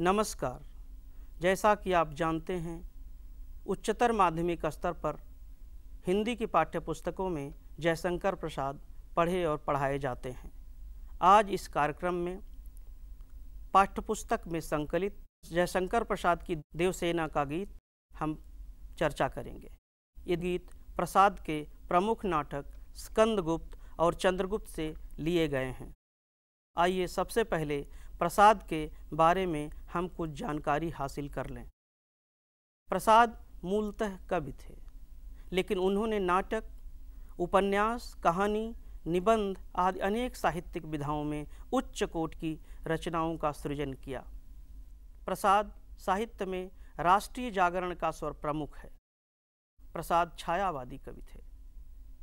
नमस्कार जैसा कि आप जानते हैं उच्चतर माध्यमिक स्तर पर हिंदी की पाठ्य पुस्तकों में जयशंकर प्रसाद पढ़े और पढ़ाए जाते हैं आज इस कार्यक्रम में पाठ्यपुस्तक में संकलित जयशंकर प्रसाद की देवसेना का गीत हम चर्चा करेंगे ये गीत प्रसाद के प्रमुख नाटक स्कंदगुप्त और चंद्रगुप्त से लिए गए हैं आइए सबसे पहले प्रसाद के बारे में हम कुछ जानकारी हासिल कर लें प्रसाद मूलतः कवि थे लेकिन उन्होंने नाटक उपन्यास कहानी निबंध आदि अनेक साहित्यिक विधाओं में उच्च कोट की रचनाओं का सृजन किया प्रसाद साहित्य में राष्ट्रीय जागरण का स्वर प्रमुख है प्रसाद छायावादी कवि थे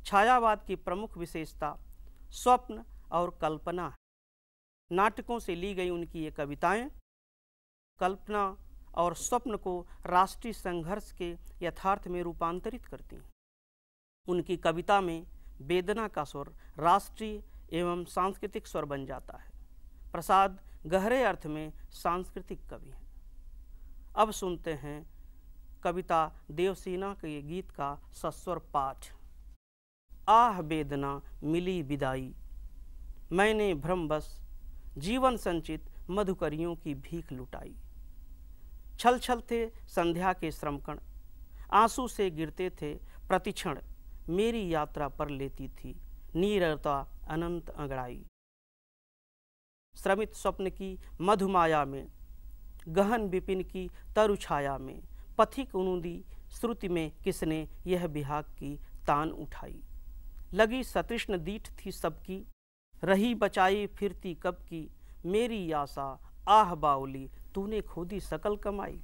छायावाद की प्रमुख विशेषता स्वप्न और कल्पना है नाटकों से ली गई उनकी ये कविताएं कल्पना और स्वप्न को राष्ट्रीय संघर्ष के यथार्थ में रूपांतरित करती हैं उनकी कविता में वेदना का स्वर राष्ट्रीय एवं सांस्कृतिक स्वर बन जाता है प्रसाद गहरे अर्थ में सांस्कृतिक कवि हैं अब सुनते हैं कविता देवसेना के गीत का सस्वर पाठ आह वेदना मिली विदाई मैंने भ्रमवश जीवन संचित मधुकरियों की भीख लुटाई छल छल थे संध्या के श्रमकण आंसू से गिरते थे प्रतिक्षण मेरी यात्रा पर लेती थी नीरता अनंत अंगड़ाई श्रमित स्वप्न की मधुमाया में गहन विपिन की तरुछाया में पथिक उनुदी श्रुति में किसने यह बिहाग की तान उठाई लगी सतृष्ण दीठ थी सबकी रही बचाई फिरती कब की मेरी आशा आह बाउली तूने खोदी सकल कमाई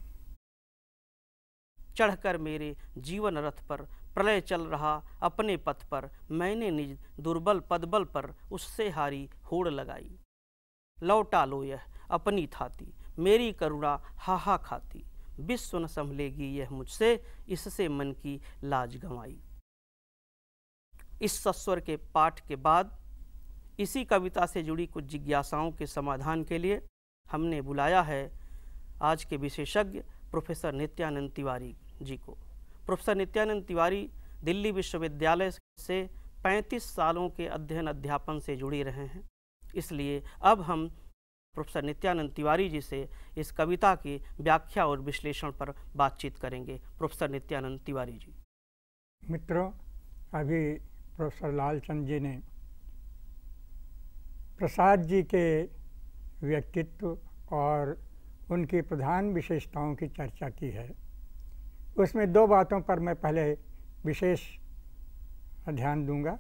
चढ़कर मेरे जीवन रथ पर प्रलय चल रहा अपने पथ पर मैंने निज दुर्बल पदबल पर उससे हारी होड़ लगाई लौटा लो यह अपनी थाती मेरी करुणा हाहा खाती विश्व न संभलेगी यह मुझसे इससे मन की लाज गंवाई इस सस्वर के पाठ के बाद इसी कविता से जुड़ी कुछ जिज्ञासाओं के समाधान के लिए हमने बुलाया है आज के विशेषज्ञ प्रोफेसर नित्यानंद तिवारी जी को प्रोफेसर नित्यानंद तिवारी दिल्ली विश्वविद्यालय से 35 सालों के अध्ययन अध्यापन से जुड़ी रहे हैं इसलिए अब हम प्रोफेसर नित्यानंद तिवारी जी से इस कविता की व्याख्या और विश्लेषण पर बातचीत करेंगे प्रोफेसर नित्यानंद तिवारी जी मित्रों अभी प्रोफेसर लालचंद जी ने प्रसाद जी के व्यक्तित्व और उनकी प्रधान विशेषताओं की चर्चा की है उसमें दो बातों पर मैं पहले विशेष ध्यान दूंगा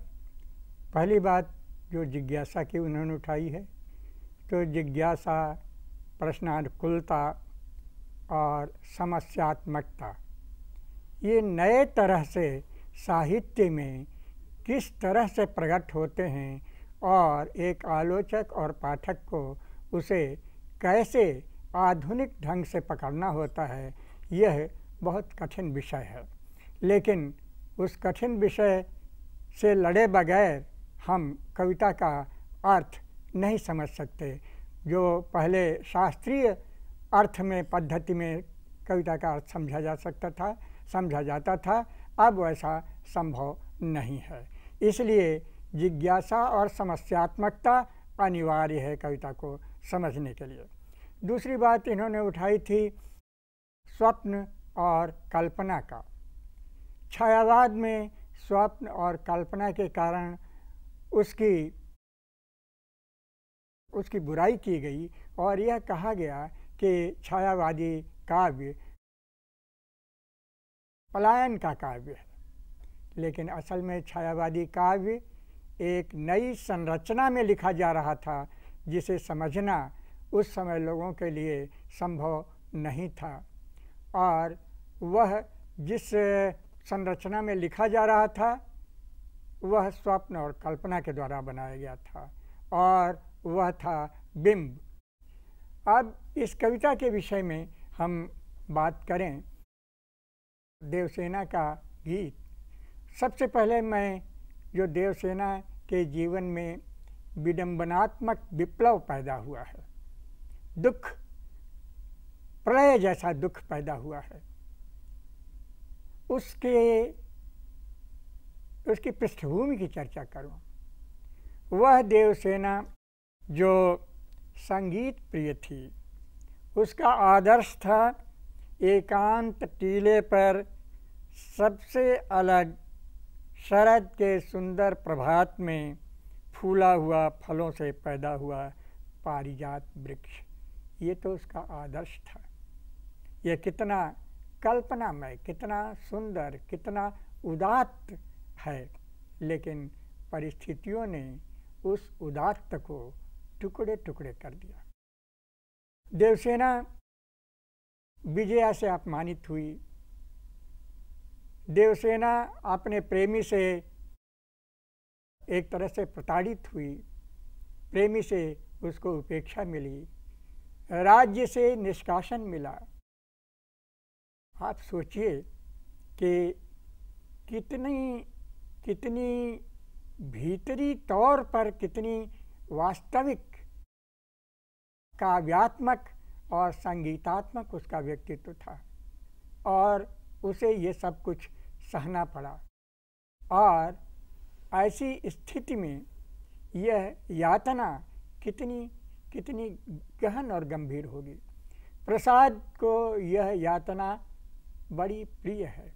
पहली बात जो जिज्ञासा की उन्होंने उठाई है तो जिज्ञासा प्रश्नानुकूलता और समस्यात्मकता ये नए तरह से साहित्य में किस तरह से प्रकट होते हैं और एक आलोचक और पाठक को उसे कैसे आधुनिक ढंग से पकड़ना होता है यह बहुत कठिन विषय है लेकिन उस कठिन विषय से लड़े बगैर हम कविता का अर्थ नहीं समझ सकते जो पहले शास्त्रीय अर्थ में पद्धति में कविता का अर्थ समझा जा सकता था समझा जाता था अब वैसा संभव नहीं है इसलिए जिज्ञासा और समस्यात्मकता अनिवार्य है कविता को समझने के लिए दूसरी बात इन्होंने उठाई थी स्वप्न और कल्पना का छायावाद में स्वप्न और कल्पना के कारण उसकी उसकी बुराई की गई और यह कहा गया कि छायावादी काव्य पलायन का काव्य है लेकिन असल में छायावादी काव्य एक नई संरचना में लिखा जा रहा था जिसे समझना उस समय लोगों के लिए संभव नहीं था और वह जिस संरचना में लिखा जा रहा था वह स्वप्न और कल्पना के द्वारा बनाया गया था और वह था बिंब अब इस कविता के विषय में हम बात करें देवसेना का गीत सबसे पहले मैं जो देवसेना के जीवन में विडंबनात्मक विप्लव पैदा हुआ है दुख प्रलय जैसा दुख पैदा हुआ है उसके उसकी पृष्ठभूमि की चर्चा करूं वह देवसेना जो संगीत प्रिय थी उसका आदर्श था एकांत टीले पर सबसे अलग शरद के सुंदर प्रभात में फूला हुआ फलों से पैदा हुआ पारिजात वृक्ष ये तो उसका आदर्श था यह कितना कल्पनामय कितना सुंदर कितना उदात्त है लेकिन परिस्थितियों ने उस उदात्त को टुकड़े टुकड़े कर दिया देवसेना विजया से अपमानित हुई देवसेना अपने प्रेमी से एक तरह से प्रताड़ित हुई प्रेमी से उसको उपेक्षा मिली राज्य से निष्कासन मिला आप सोचिए कि कितनी कितनी भीतरी तौर पर कितनी वास्तविक काव्यात्मक और संगीतात्मक उसका व्यक्तित्व था और उसे ये सब कुछ सहना पड़ा और ऐसी स्थिति में यह यातना कितनी कितनी गहन और गंभीर होगी प्रसाद को यह यातना बड़ी प्रिय है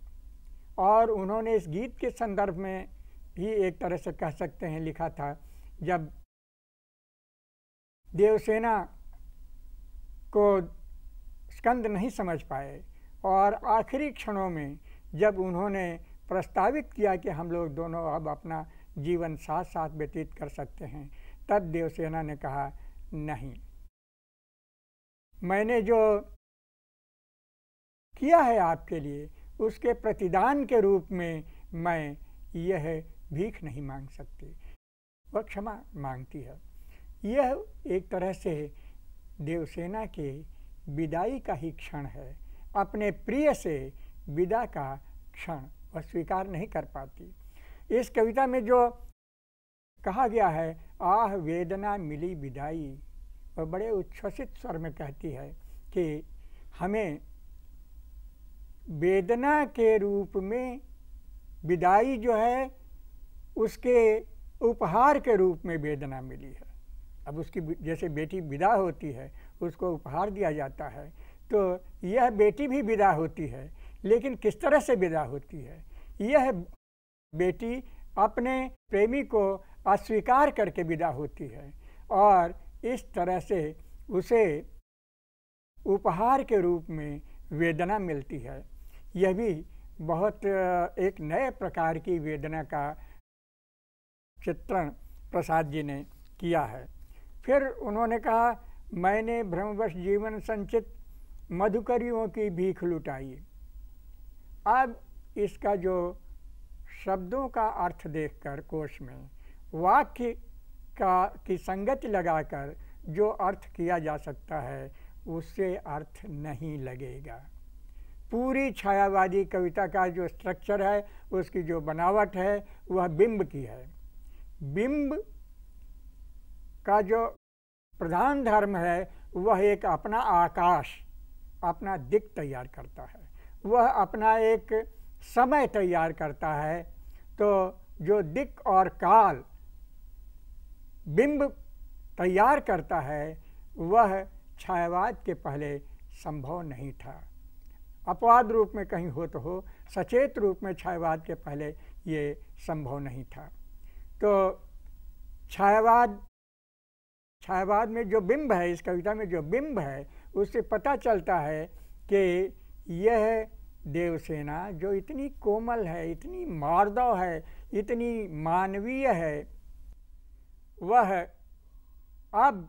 और उन्होंने इस गीत के संदर्भ में भी एक तरह से कह सकते हैं लिखा था जब देवसेना को स्कंद नहीं समझ पाए और आखिरी क्षणों में जब उन्होंने प्रस्तावित किया कि हम लोग दोनों अब अपना जीवन साथ साथ व्यतीत कर सकते हैं तब देवसेना ने कहा नहीं मैंने जो किया है आपके लिए उसके प्रतिदान के रूप में मैं यह भीख नहीं मांग सकती वह क्षमा मांगती है यह एक तरह से देवसेना के विदाई का ही क्षण है अपने प्रिय से विदा का क्षण वह स्वीकार नहीं कर पाती इस कविता में जो कहा गया है आह वेदना मिली विदाई वह बड़े उच्छ्वसित स्वर में कहती है कि हमें वेदना के रूप में विदाई जो है उसके उपहार के रूप में वेदना मिली है अब उसकी जैसे बेटी विदा होती है उसको उपहार दिया जाता है तो यह बेटी भी विदा होती है लेकिन किस तरह से विदा होती है यह बेटी अपने प्रेमी को अस्वीकार करके विदा होती है और इस तरह से उसे उपहार के रूप में वेदना मिलती है यह भी बहुत एक नए प्रकार की वेदना का चित्रण प्रसाद जी ने किया है फिर उन्होंने कहा मैंने ब्रह्मवश जीवन संचित मधुकरियों की भीख लुटाई अब इसका जो शब्दों का अर्थ देखकर कोश में वाक्य का की संगति लगाकर जो अर्थ किया जा सकता है उससे अर्थ नहीं लगेगा पूरी छायावादी कविता का जो स्ट्रक्चर है उसकी जो बनावट है वह बिंब की है बिंब का जो प्रधान धर्म है वह एक अपना आकाश अपना दिक तैयार करता है वह अपना एक समय तैयार करता है तो जो दिक और काल बिंब तैयार करता है वह छायावाद के पहले संभव नहीं था अपवाद रूप में कहीं हो तो हो सचेत रूप में छायावाद के पहले ये संभव नहीं था तो छायावाद छायावाद में जो बिंब है इस कविता में जो बिंब है उससे पता चलता है कि यह देवसेना जो इतनी कोमल है इतनी मार्दव है इतनी मानवीय है वह अब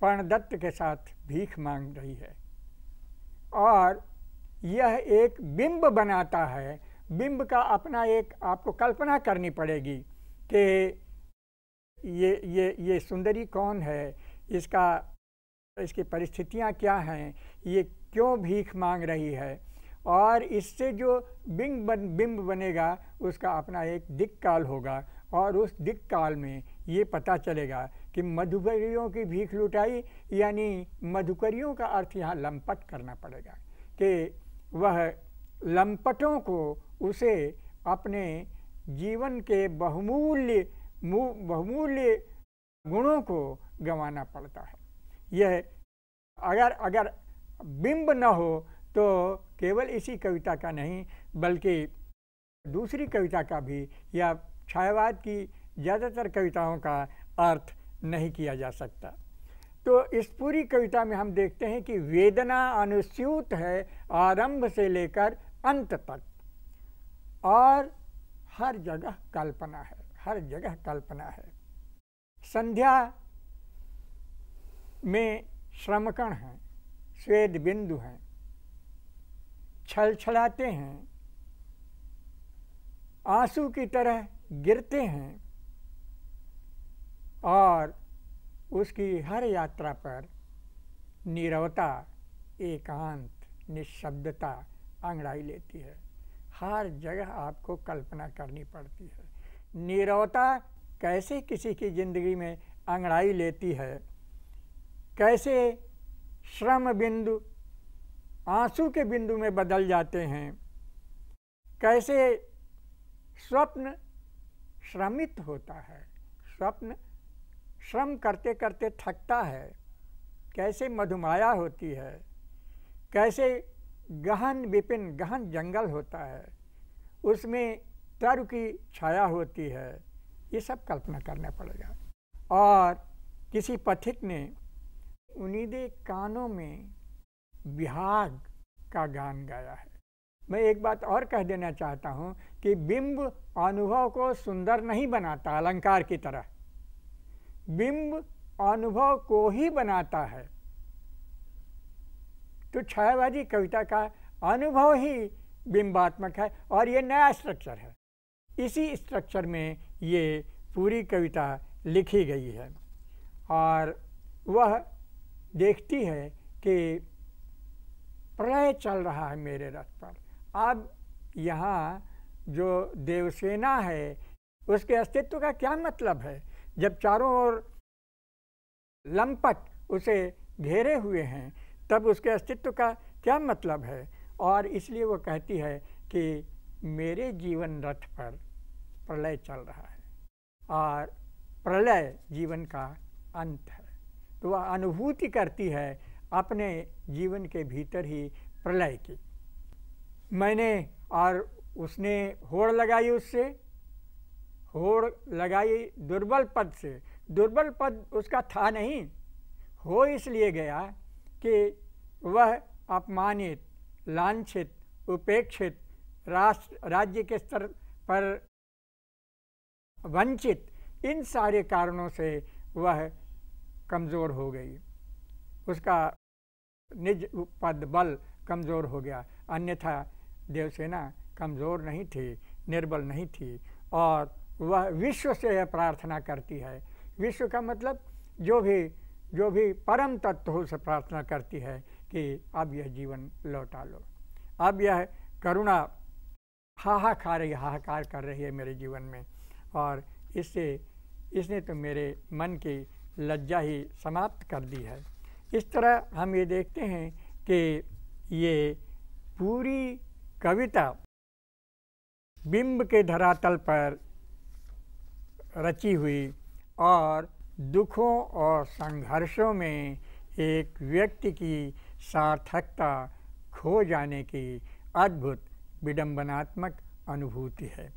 पर्णदत्त के साथ भीख मांग रही है और यह एक बिंब बनाता है बिंब का अपना एक आपको कल्पना करनी पड़ेगी कि ये ये ये सुंदरी कौन है इसका इसकी परिस्थितियाँ क्या हैं ये क्यों भीख मांग रही है और इससे जो बिंब बन बिंब बनेगा उसका अपना एक दिक काल होगा और उस दिक काल में ये पता चलेगा कि मधुकरियों की भीख लुटाई यानी मधुकरियों का अर्थ यहाँ लंपट करना पड़ेगा कि वह लंपटों को उसे अपने जीवन के बहुमूल्य बहुमूल्य गुणों को गंवाना पड़ता है यह अगर अगर बिंब न हो तो केवल इसी कविता का नहीं बल्कि दूसरी कविता का भी या छायावाद की ज़्यादातर कविताओं का अर्थ नहीं किया जा सकता तो इस पूरी कविता में हम देखते हैं कि वेदना अनुस्यूत है आरंभ से लेकर अंत तक और हर जगह कल्पना है हर जगह कल्पना है संध्या में श्रमकण हैं श्वेद बिंदु हैं छल छलाते हैं आंसू की तरह गिरते हैं और उसकी हर यात्रा पर नीरवता एकांत निशब्दता अंगड़ाई लेती है हर जगह आपको कल्पना करनी पड़ती है निरवता कैसे किसी की ज़िंदगी में अंगड़ाई लेती है कैसे श्रम बिंदु आंसू के बिंदु में बदल जाते हैं कैसे स्वप्न श्रमित होता है स्वप्न श्रम करते करते थकता है कैसे मधुमाया होती है कैसे गहन विपिन गहन जंगल होता है उसमें तरु की छाया होती है ये सब कल्पना करना पड़ेगा और किसी पथिक ने उनीदे कानों में बिहाग का गान गाया है मैं एक बात और कह देना चाहता हूँ कि बिंब अनुभव को सुंदर नहीं बनाता अलंकार की तरह बिंब अनुभव को ही बनाता है तो छायावादी कविता का अनुभव ही बिंबात्मक है और ये नया स्ट्रक्चर है इसी स्ट्रक्चर में ये पूरी कविता लिखी गई है और वह देखती है कि प्रलय चल रहा है मेरे रथ पर अब यहाँ जो देवसेना है उसके अस्तित्व का क्या मतलब है जब चारों ओर लंपट उसे घेरे हुए हैं तब उसके अस्तित्व का क्या मतलब है और इसलिए वो कहती है कि मेरे जीवन रथ पर प्रलय चल रहा है और प्रलय जीवन का अंत है तो वह अनुभूति करती है अपने जीवन के भीतर ही प्रलय की मैंने और उसने होड़ लगाई उससे होड़ लगाई दुर्बल पद से दुर्बल पद उसका था नहीं हो इसलिए गया कि वह अपमानित लांछित उपेक्षित राष्ट्र राज्य के स्तर पर वंचित इन सारे कारणों से वह कमज़ोर हो गई उसका निज पद बल कमज़ोर हो गया अन्यथा देवसेना कमज़ोर नहीं थी निर्बल नहीं थी और वह विश्व से यह प्रार्थना करती है विश्व का मतलब जो भी जो भी परम तत्व से प्रार्थना करती है कि अब यह जीवन लौटा लो अब यह करुणा हाहाकार हाहाकार कर रही है मेरे जीवन में और इससे इसने तो मेरे मन की लज्जा ही समाप्त कर दी है इस तरह हम ये देखते हैं कि ये पूरी कविता बिंब के धरातल पर रची हुई और दुखों और संघर्षों में एक व्यक्ति की सार्थकता खो जाने की अद्भुत विडंबनात्मक अनुभूति है